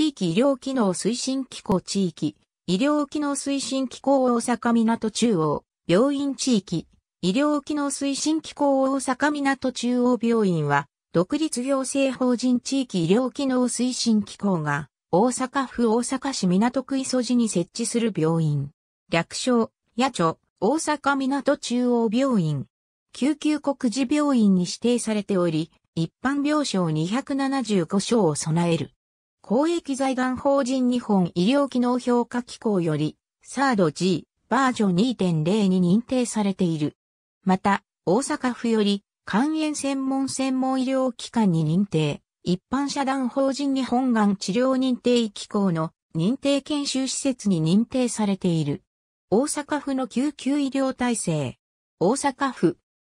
地域医療機能推進機構地域、医療機能推進機構大阪港中央、病院地域、医療機能推進機構大阪港中央病院は、独立行政法人地域医療機能推進機構が、大阪府大阪市港区磯路に設置する病院。略称、野町、大阪港中央病院。救急国事病院に指定されており、一般病床275床を備える。公益財団法人日本医療機能評価機構より、サード G バージョン2.0に認定されている。また、大阪府より、肝炎専門専門医療機関に認定、一般社団法人日本がん治療認定機構の認定研修施設に認定されている。大阪府の救急医療体制。大阪府。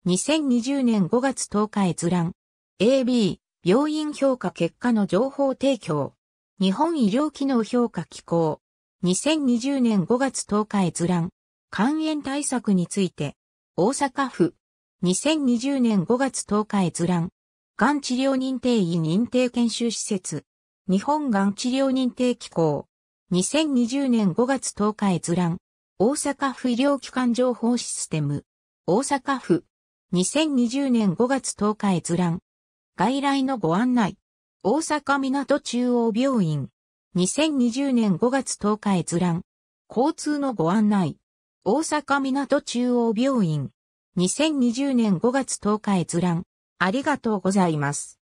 2020年5月10日閲覧。AB、病院評価結果の情報提供。日本医療機能評価機構。2020年5月10日閲覧。肝炎対策について。大阪府。2020年5月10日閲覧。がん治療認定医認定研修施設。日本がん治療認定機構。2020年5月10日閲覧。大阪府医療機関情報システム。大阪府。2020年5月10日閲覧。外来のご案内。大阪港中央病院。2020年5月10日閲覧。交通のご案内。大阪港中央病院。2020年5月10日閲覧。ありがとうございます。